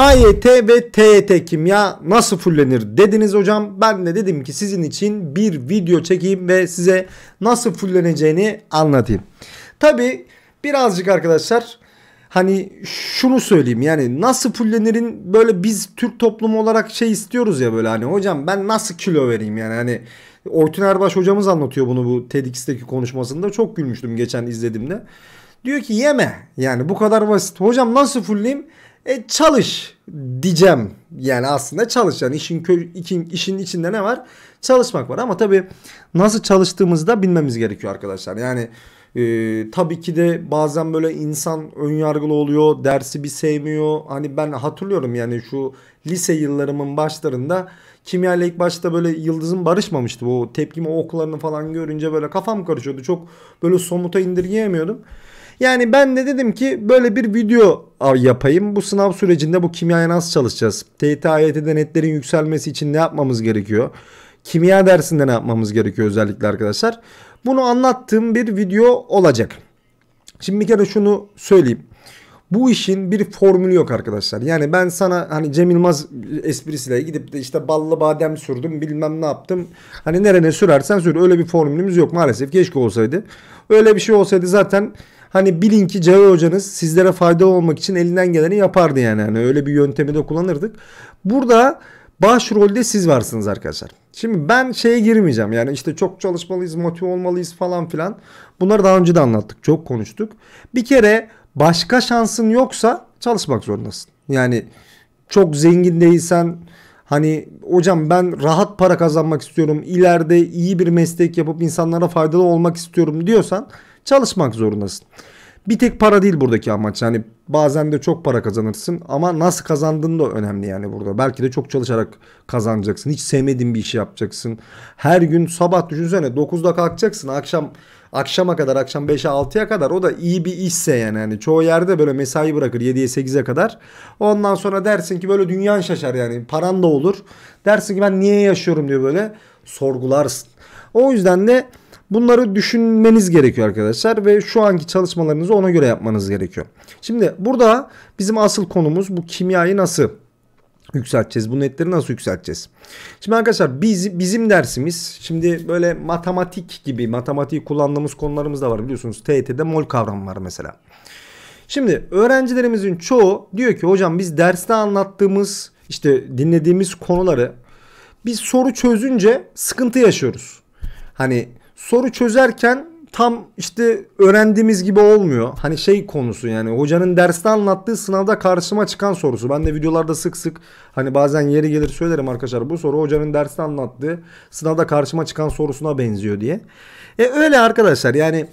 AYT ve TET kimya nasıl fullenir dediniz hocam. Ben de dedim ki sizin için bir video çekeyim ve size nasıl fulleneceğini anlatayım. Tabi birazcık arkadaşlar hani şunu söyleyeyim yani nasıl fullenirin böyle biz Türk toplumu olarak şey istiyoruz ya böyle hani hocam ben nasıl kilo vereyim yani hani Oytun Erbaş hocamız anlatıyor bunu bu TEDx'teki konuşmasında çok gülmüştüm geçen izlediğimde. Diyor ki yeme yani bu kadar basit hocam nasıl fullleyeyim? e, çalış diyeceğim. Yani aslında çalış yani işin, kö, işin, işin içinde ne var? Çalışmak var ama tabii nasıl çalıştığımızı da bilmemiz gerekiyor arkadaşlar. Yani e, tabii ki de bazen böyle insan önyargılı oluyor, dersi bir sevmiyor. Hani ben hatırlıyorum yani şu lise yıllarımın başlarında kimya ile ilk başta böyle yıldızım barışmamıştı. O tepkimi oklarını falan görünce böyle kafam karışıyordu. Çok böyle somuta indirgeyemiyordum. Yani ben de dedim ki böyle bir video yapayım. Bu sınav sürecinde bu kimyaya nasıl çalışacağız? TYT AYT'de netlerin yükselmesi için ne yapmamız gerekiyor? Kimya dersinde ne yapmamız gerekiyor özellikle arkadaşlar? Bunu anlattığım bir video olacak. Şimdi bir kere şunu söyleyeyim. Bu işin bir formülü yok arkadaşlar. Yani ben sana hani Cem Yılmaz esprisiyle gidip de işte ballı badem sürdüm bilmem ne yaptım. Hani nerene sürersen sür. Öyle bir formülümüz yok maalesef. Keşke olsaydı. Öyle bir şey olsaydı zaten Hani bilin ki Cevher hocanız sizlere faydalı olmak için elinden geleni yapardı yani. yani öyle bir yöntemi de kullanırdık. Burada başrolde siz varsınız arkadaşlar. Şimdi ben şeye girmeyeceğim. Yani işte çok çalışmalıyız, motive olmalıyız falan filan. Bunları daha önce de anlattık. Çok konuştuk. Bir kere başka şansın yoksa çalışmak zorundasın. Yani çok zengin değilsen hani hocam ben rahat para kazanmak istiyorum. ileride iyi bir meslek yapıp insanlara faydalı olmak istiyorum diyorsan çalışmak zorundasın. Bir tek para değil buradaki amaç. Yani bazen de çok para kazanırsın ama nasıl kazandığın da önemli yani burada. Belki de çok çalışarak kazanacaksın. Hiç sevmediğin bir işi yapacaksın. Her gün sabah düşünsene 9'da kalkacaksın. Akşam akşama kadar akşam 5'e 6'ya kadar o da iyi bir işse yani. yani çoğu yerde böyle mesai bırakır 7'ye 8'e kadar. Ondan sonra dersin ki böyle dünyan şaşar yani. Paran da olur. Dersin ki ben niye yaşıyorum diye böyle sorgularsın. O yüzden de Bunları düşünmeniz gerekiyor arkadaşlar ve şu anki çalışmalarınızı ona göre yapmanız gerekiyor. Şimdi burada bizim asıl konumuz bu kimyayı nasıl yükselteceğiz? Bu netleri nasıl yükselteceğiz? Şimdi arkadaşlar biz, bizim dersimiz şimdi böyle matematik gibi matematiği kullandığımız konularımız da var biliyorsunuz. TET'de mol kavramı var mesela. Şimdi öğrencilerimizin çoğu diyor ki hocam biz derste anlattığımız işte dinlediğimiz konuları biz soru çözünce sıkıntı yaşıyoruz. Hani soru çözerken tam işte öğrendiğimiz gibi olmuyor. Hani şey konusu yani hocanın derste anlattığı sınavda karşıma çıkan sorusu. Ben de videolarda sık sık hani bazen yeri gelir söylerim arkadaşlar bu soru hocanın derste anlattığı sınavda karşıma çıkan sorusuna benziyor diye. E öyle arkadaşlar yani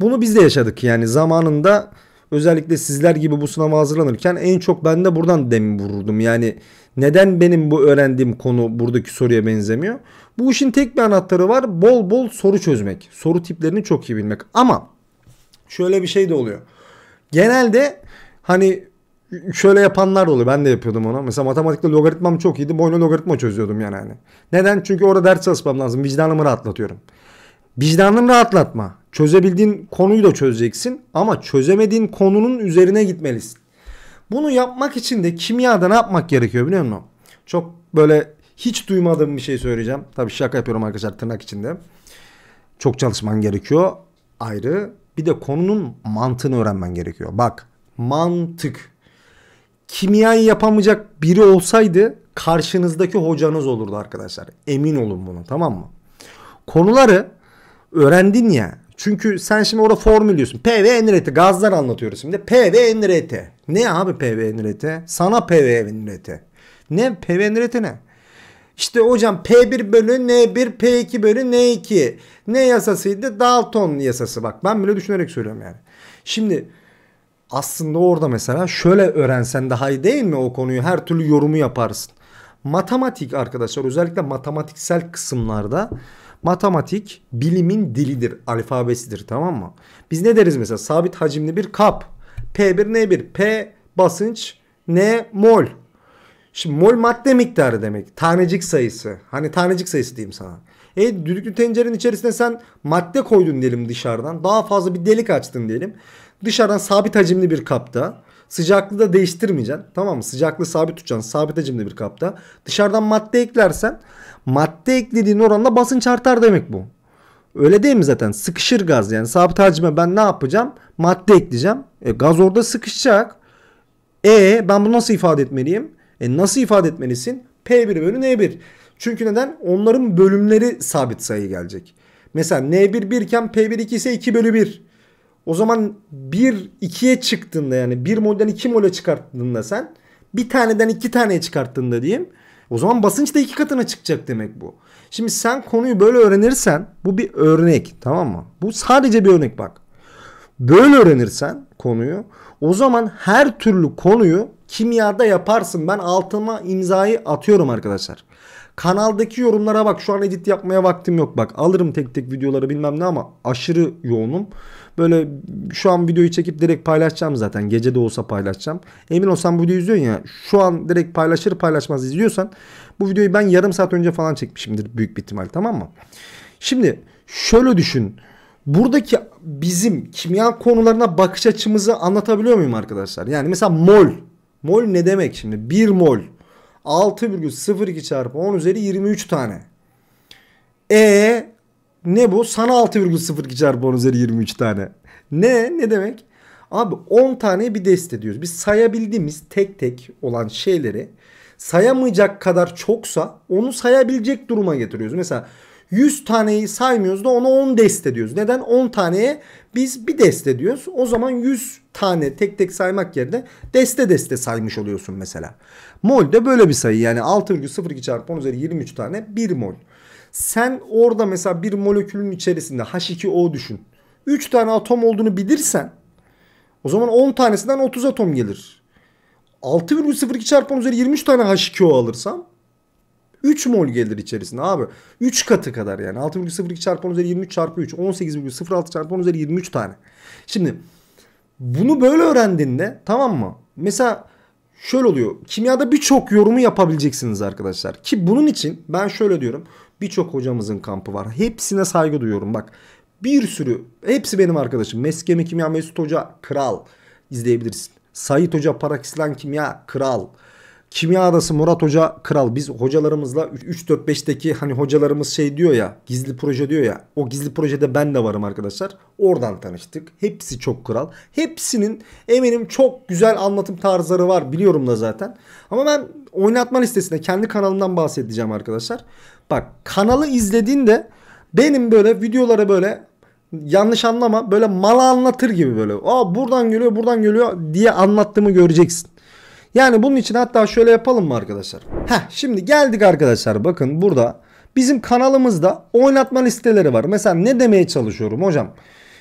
bunu biz de yaşadık yani zamanında özellikle sizler gibi bu sınava hazırlanırken en çok ben de buradan demin vururdum. Yani neden benim bu öğrendiğim konu buradaki soruya benzemiyor? Bu işin tek bir anahtarı var. Bol bol soru çözmek. Soru tiplerini çok iyi bilmek. Ama şöyle bir şey de oluyor. Genelde hani şöyle yapanlar da oluyor. Ben de yapıyordum ona. Mesela matematikte logaritmam çok iyiydi. Boyuna logaritma çözüyordum yani. Hani. Neden? Çünkü orada ders çalışmam lazım. Vicdanımı rahatlatıyorum. Vicdanını rahatlatma. Çözebildiğin konuyu da çözeceksin ama çözemediğin konunun üzerine gitmelisin. Bunu yapmak için de kimyada ne yapmak gerekiyor biliyor musun? Çok böyle hiç duymadığım bir şey söyleyeceğim. Tabii şaka yapıyorum arkadaşlar tırnak içinde. Çok çalışman gerekiyor ayrı. Bir de konunun mantığını öğrenmen gerekiyor. Bak mantık. Kimyayı yapamayacak biri olsaydı karşınızdaki hocanız olurdu arkadaşlar. Emin olun buna tamam mı? Konuları öğrendin ya. Çünkü sen şimdi orada formül diyorsun. P ve enreti gazlar anlatıyoruz şimdi. P ve enreti. Ne abi P ve enreti? Sana P ve enreti. Ne P ve enreti ne? İşte hocam P1 bölü N1 P2 bölü N2. Ne yasasıydı? Dalton yasası. Bak ben böyle düşünerek söylüyorum yani. Şimdi aslında orada mesela şöyle öğrensen daha iyi değil mi o konuyu? Her türlü yorumu yaparsın. Matematik arkadaşlar özellikle matematiksel kısımlarda matematik bilimin dilidir, alfabesidir tamam mı? Biz ne deriz mesela? Sabit hacimli bir kap. P1 N1 P basınç N mol. Şimdi mol madde miktarı demek. Tanecik sayısı. Hani tanecik sayısı diyeyim sana. E düdüklü tencerenin içerisine sen madde koydun diyelim dışarıdan. Daha fazla bir delik açtın diyelim. Dışarıdan sabit hacimli bir kapta. Sıcaklığı da değiştirmeyeceksin. Tamam mı? Sıcaklığı sabit tutacaksın. Sabit hacimli bir kapta. Dışarıdan madde eklersen madde eklediğin oranla basınç artar demek bu. Öyle değil mi zaten? Sıkışır gaz yani. Sabit hacime ben ne yapacağım? Madde ekleyeceğim. E, gaz orada sıkışacak. E ben bunu nasıl ifade etmeliyim? E nasıl ifade etmelisin? P1 bölü N1. Çünkü neden? Onların bölümleri sabit sayı gelecek. Mesela N1 1 iken P1 2 ise 2 bölü 1. O zaman 1 2'ye çıktığında yani 1 molden 2 mole çıkarttığında sen bir taneden 2 taneye çıkarttığında diyeyim. O zaman basınç da 2 katına çıkacak demek bu. Şimdi sen konuyu böyle öğrenirsen bu bir örnek tamam mı? Bu sadece bir örnek bak. Böyle öğrenirsen konuyu o zaman her türlü konuyu kimyada yaparsın. Ben altıma imzayı atıyorum arkadaşlar. Kanaldaki yorumlara bak şu an edit yapmaya vaktim yok bak alırım tek tek videoları bilmem ne ama aşırı yoğunum. Böyle şu an videoyu çekip direkt paylaşacağım zaten gece de olsa paylaşacağım. Emin ol sen bu videoyu izliyorsun ya şu an direkt paylaşır paylaşmaz izliyorsan bu videoyu ben yarım saat önce falan çekmişimdir büyük bir ihtimal tamam mı? Şimdi şöyle düşün buradaki bizim kimya konularına bakış açımızı anlatabiliyor muyum arkadaşlar? Yani mesela mol. Mol ne demek şimdi? 1 mol. 6,02 çarpı 10 üzeri 23 tane. E ne bu? Sana 6,02 çarpı 10 üzeri 23 tane. Ne? Ne demek? Abi 10 tane bir deste diyoruz. Biz sayabildiğimiz tek tek olan şeyleri sayamayacak kadar çoksa onu sayabilecek duruma getiriyoruz. Mesela 100 taneyi saymıyoruz da ona 10 deste diyoruz. Neden? 10 taneye biz bir deste diyoruz. O zaman 100 tane tek tek saymak yerine deste deste saymış oluyorsun mesela. Mol de böyle bir sayı yani 6,02 çarpı 10 üzeri 23 tane 1 mol. Sen orada mesela bir molekülün içerisinde H2O düşün. 3 tane atom olduğunu bilirsen o zaman 10 tanesinden 30 atom gelir. 6,02 çarpı 10 üzeri 23 tane H2O alırsam 3 mol gelir içerisinde abi. 3 katı kadar yani. 6,02 çarpı 10 üzeri 23 çarpı 3. 18,06 çarpı 10 üzeri 23 tane. Şimdi bunu böyle öğrendiğinde tamam mı? Mesela şöyle oluyor. Kimyada birçok yorumu yapabileceksiniz arkadaşlar. Ki bunun için ben şöyle diyorum. Birçok hocamızın kampı var. Hepsine saygı duyuyorum. Bak bir sürü hepsi benim arkadaşım. Meskemi Kimya Mesut Hoca kral izleyebilirsin. Sayit Hoca Parakislan Kimya kral. Kimya adası Murat Hoca Kral. Biz hocalarımızla 3-4-5'teki hani hocalarımız şey diyor ya gizli proje diyor ya. O gizli projede ben de varım arkadaşlar. Oradan tanıştık. Hepsi çok kral. Hepsinin eminim çok güzel anlatım tarzları var. Biliyorum da zaten. Ama ben oynatma listesinde kendi kanalımdan bahsedeceğim arkadaşlar. Bak kanalı izlediğinde benim böyle videolara böyle yanlış anlama böyle mal anlatır gibi böyle. Aa buradan geliyor buradan geliyor diye anlattığımı göreceksin. Yani bunun için hatta şöyle yapalım mı arkadaşlar? Heh şimdi geldik arkadaşlar bakın burada bizim kanalımızda oynatma listeleri var. Mesela ne demeye çalışıyorum hocam?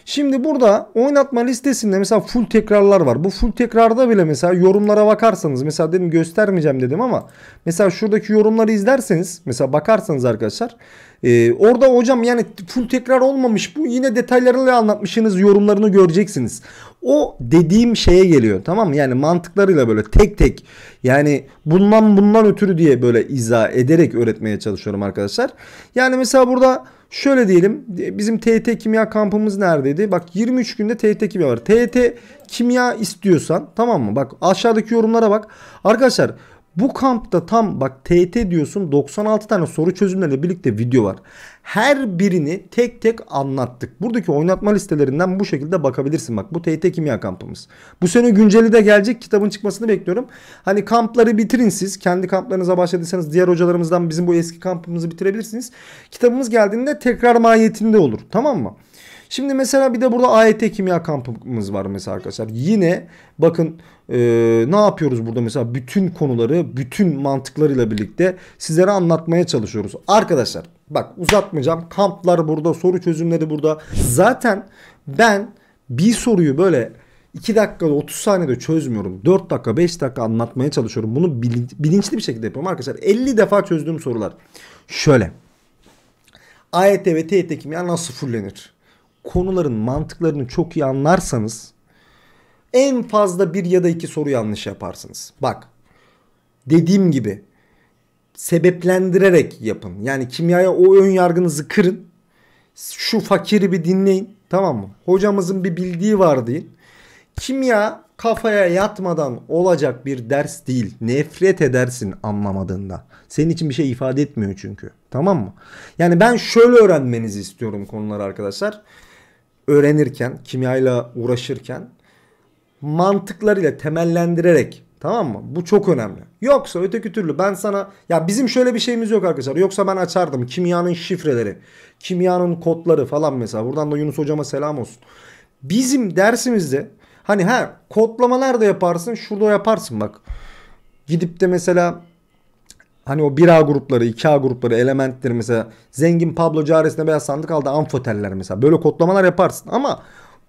Şimdi burada oynatma listesinde mesela full tekrarlar var. Bu full tekrarda bile mesela yorumlara bakarsanız mesela dedim göstermeyeceğim dedim ama mesela şuradaki yorumları izlerseniz mesela bakarsanız arkadaşlar e, orada hocam yani full tekrar olmamış bu yine detaylarıyla anlatmışsınız yorumlarını göreceksiniz. O dediğim şeye geliyor tamam mı? Yani mantıklarıyla böyle tek tek yani bundan bundan ötürü diye böyle izah ederek öğretmeye çalışıyorum arkadaşlar. Yani mesela burada şöyle diyelim bizim TET kimya kampımız neredeydi? Bak 23 günde TET kimya var. TET kimya istiyorsan tamam mı? Bak aşağıdaki yorumlara bak. Arkadaşlar bu kampta tam bak TT diyorsun 96 tane soru çözümleriyle birlikte video var. Her birini tek tek anlattık. Buradaki oynatma listelerinden bu şekilde bakabilirsin. Bak bu TT kimya kampımız. Bu sene günceli de gelecek. Kitabın çıkmasını bekliyorum. Hani kampları bitirin siz. Kendi kamplarınıza başladıysanız diğer hocalarımızdan bizim bu eski kampımızı bitirebilirsiniz. Kitabımız geldiğinde tekrar mahiyetinde olur. Tamam mı? Şimdi mesela bir de burada AYT e kimya kampımız var mesela arkadaşlar. Yine bakın e, ne yapıyoruz burada mesela bütün konuları bütün mantıklarıyla birlikte sizlere anlatmaya çalışıyoruz. Arkadaşlar bak uzatmayacağım. Kamplar burada soru çözümleri burada. Zaten ben bir soruyu böyle 2 dakikada 30 saniyede çözmüyorum. 4 dakika 5 dakika anlatmaya çalışıyorum. Bunu bilinçli bir şekilde yapıyorum arkadaşlar. 50 defa çözdüğüm sorular. Şöyle. AYT e ve TYT e kimya nasıl fullenir? konuların mantıklarını çok iyi anlarsanız en fazla bir ya da iki soru yanlış yaparsınız. Bak dediğim gibi sebeplendirerek yapın. Yani kimyaya o ön yargınızı kırın. Şu fakiri bir dinleyin. Tamam mı? Hocamızın bir bildiği var deyin. Kimya kafaya yatmadan olacak bir ders değil. Nefret edersin anlamadığında. Senin için bir şey ifade etmiyor çünkü. Tamam mı? Yani ben şöyle öğrenmenizi istiyorum konular arkadaşlar öğrenirken, kimyayla uğraşırken mantıklarıyla temellendirerek Tamam mı? Bu çok önemli. Yoksa öteki türlü ben sana ya bizim şöyle bir şeyimiz yok arkadaşlar. Yoksa ben açardım kimyanın şifreleri, kimyanın kodları falan mesela. Buradan da Yunus hocama selam olsun. Bizim dersimizde hani ha kodlamalar da yaparsın, şurada yaparsın bak. Gidip de mesela Hani o 1A grupları, 2A grupları, elementtir mesela. Zengin Pablo Cares'ine beyaz sandık aldı. Amfoteller mesela. Böyle kodlamalar yaparsın. Ama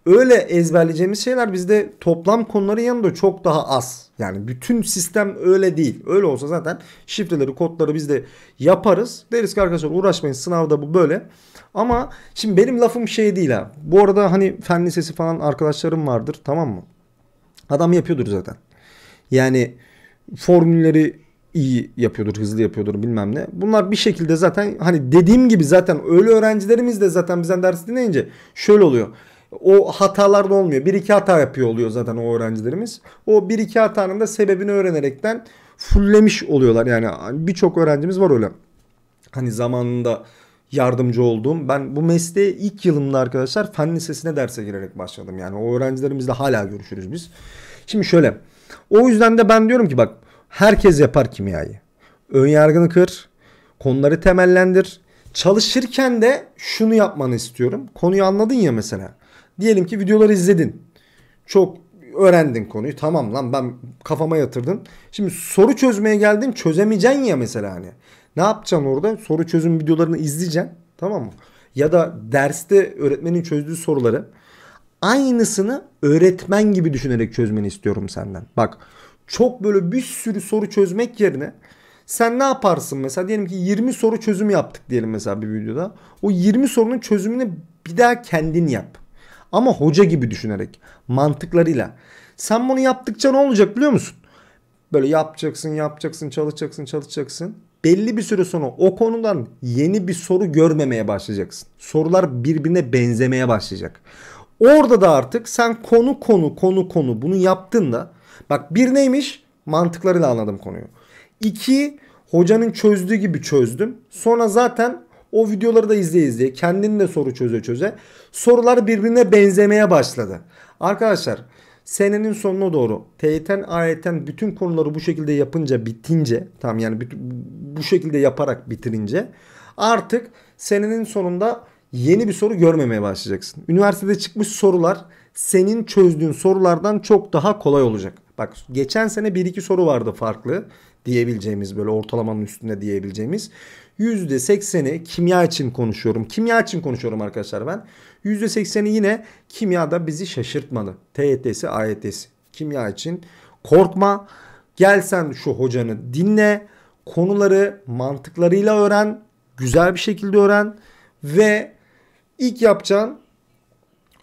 öyle ezberleyeceğimiz şeyler bizde toplam konuların yanında çok daha az. Yani bütün sistem öyle değil. Öyle olsa zaten şifreleri, kodları biz de yaparız. Deriz ki arkadaşlar uğraşmayın sınavda bu böyle. Ama şimdi benim lafım şey değil ha. Bu arada hani fen lisesi falan arkadaşlarım vardır tamam mı? Adam yapıyordur zaten. Yani formülleri iyi yapıyordur, hızlı yapıyordur bilmem ne. Bunlar bir şekilde zaten hani dediğim gibi zaten öyle öğrencilerimiz de zaten bizden ders dinleyince şöyle oluyor. O hatalar da olmuyor. Bir iki hata yapıyor oluyor zaten o öğrencilerimiz. O bir iki hatanın da sebebini öğrenerekten fullemiş oluyorlar. Yani birçok öğrencimiz var öyle. Hani zamanında yardımcı oldum. Ben bu mesleğe ilk yılımda arkadaşlar fen lisesine derse girerek başladım. Yani o öğrencilerimizle hala görüşürüz biz. Şimdi şöyle. O yüzden de ben diyorum ki bak Herkes yapar kimyayı. Önyargını kır, konuları temellendir. Çalışırken de şunu yapmanı istiyorum. Konuyu anladın ya mesela. Diyelim ki videoları izledin. Çok öğrendin konuyu. Tamam lan ben kafama yatırdım. Şimdi soru çözmeye geldim çözemeyeceksin ya mesela hani. Ne yapacaksın orada? Soru çözüm videolarını izleyeceksin. Tamam mı? Ya da derste öğretmenin çözdüğü soruları aynısını öğretmen gibi düşünerek çözmeni istiyorum senden. Bak çok böyle bir sürü soru çözmek yerine sen ne yaparsın mesela diyelim ki 20 soru çözüm yaptık diyelim mesela bir videoda. O 20 sorunun çözümünü bir daha kendin yap. Ama hoca gibi düşünerek, mantıklarıyla. Sen bunu yaptıkça ne olacak biliyor musun? Böyle yapacaksın, yapacaksın, çalışacaksın, çalışacaksın. Belli bir süre sonra o konudan yeni bir soru görmemeye başlayacaksın. Sorular birbirine benzemeye başlayacak. Orada da artık sen konu konu konu konu bunu yaptığında Bak bir neymiş? Mantıklarıyla anladım konuyu. İki hocanın çözdüğü gibi çözdüm. Sonra zaten o videoları da izleye izleye kendin de soru çöze çöze sorular birbirine benzemeye başladı. Arkadaşlar senenin sonuna doğru TYT'en AYT'en bütün konuları bu şekilde yapınca bitince tam yani bu şekilde yaparak bitirince artık senenin sonunda yeni bir soru görmemeye başlayacaksın. Üniversitede çıkmış sorular senin çözdüğün sorulardan çok daha kolay olacak. Bak geçen sene 1-2 soru vardı farklı diyebileceğimiz böyle ortalamanın üstünde diyebileceğimiz. %80'i kimya için konuşuyorum. Kimya için konuşuyorum arkadaşlar ben. %80'i yine kimyada bizi şaşırtmadı. TYT'si, AYT'si. Kimya için korkma. gelsen şu hocanı dinle. Konuları mantıklarıyla öğren. Güzel bir şekilde öğren. Ve ilk yapacağın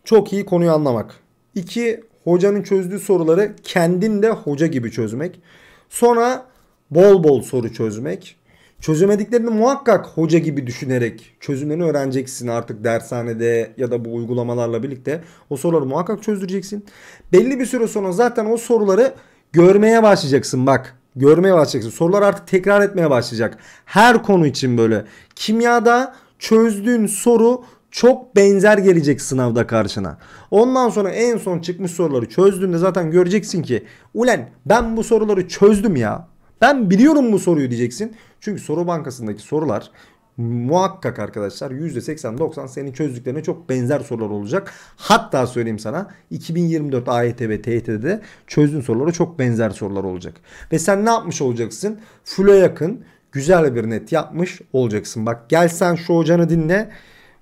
çok iyi konuyu anlamak. İki Hocanın çözdüğü soruları kendin de hoca gibi çözmek. Sonra bol bol soru çözmek. Çözemediklerini muhakkak hoca gibi düşünerek çözümlerini öğreneceksin artık dershanede ya da bu uygulamalarla birlikte. O soruları muhakkak çözdüreceksin. Belli bir süre sonra zaten o soruları görmeye başlayacaksın bak. Görmeye başlayacaksın. Sorular artık tekrar etmeye başlayacak. Her konu için böyle. Kimyada çözdüğün soru çok benzer gelecek sınavda karşına. Ondan sonra en son çıkmış soruları çözdüğünde zaten göreceksin ki ulen ben bu soruları çözdüm ya. Ben biliyorum bu soruyu diyeceksin. Çünkü soru bankasındaki sorular muhakkak arkadaşlar %80-90 senin çözdüklerine çok benzer sorular olacak. Hatta söyleyeyim sana 2024 AYT ve TYT'de çözdüğün sorulara çok benzer sorular olacak. Ve sen ne yapmış olacaksın? Full'e yakın güzel bir net yapmış olacaksın. Bak gel sen şu hocanı dinle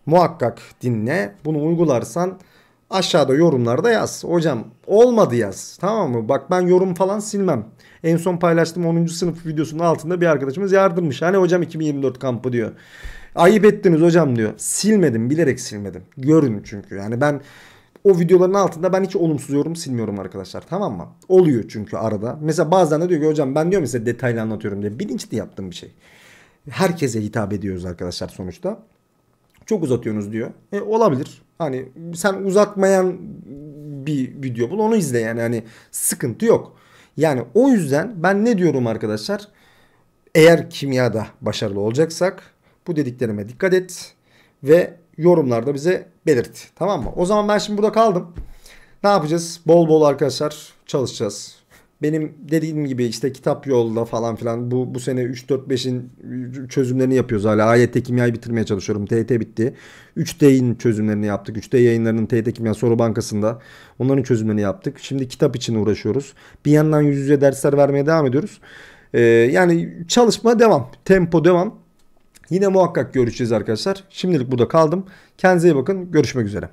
muhakkak dinle. Bunu uygularsan aşağıda yorumlarda yaz. Hocam olmadı yaz. Tamam mı? Bak ben yorum falan silmem. En son paylaştığım 10. sınıf videosunun altında bir arkadaşımız yardımmış. Hani hocam 2024 kampı diyor. Ayıp ettiniz hocam diyor. Silmedim bilerek silmedim. Görün çünkü yani ben o videoların altında ben hiç olumsuz yorum silmiyorum arkadaşlar tamam mı? Oluyor çünkü arada. Mesela bazen de diyor ki hocam ben diyor mesela detaylı anlatıyorum diye bilinçli yaptığım bir şey. Herkese hitap ediyoruz arkadaşlar sonuçta çok uzatıyorsunuz diyor. E, olabilir. Hani sen uzatmayan bir video bul onu izle yani hani sıkıntı yok. Yani o yüzden ben ne diyorum arkadaşlar? Eğer kimyada başarılı olacaksak bu dediklerime dikkat et ve yorumlarda bize belirt. Tamam mı? O zaman ben şimdi burada kaldım. Ne yapacağız? Bol bol arkadaşlar çalışacağız benim dediğim gibi işte kitap yolda falan filan bu bu sene 3 4 5'in çözümlerini yapıyoruz hala. AYT kimyayı bitirmeye çalışıyorum. TYT bitti. 3D'in çözümlerini yaptık. 3D yayınlarının TYT kimya soru bankasında onların çözümlerini yaptık. Şimdi kitap için uğraşıyoruz. Bir yandan yüz yüze dersler vermeye devam ediyoruz. Ee, yani çalışma devam. Tempo devam. Yine muhakkak görüşeceğiz arkadaşlar. Şimdilik burada kaldım. Kendinize iyi bakın. Görüşmek üzere.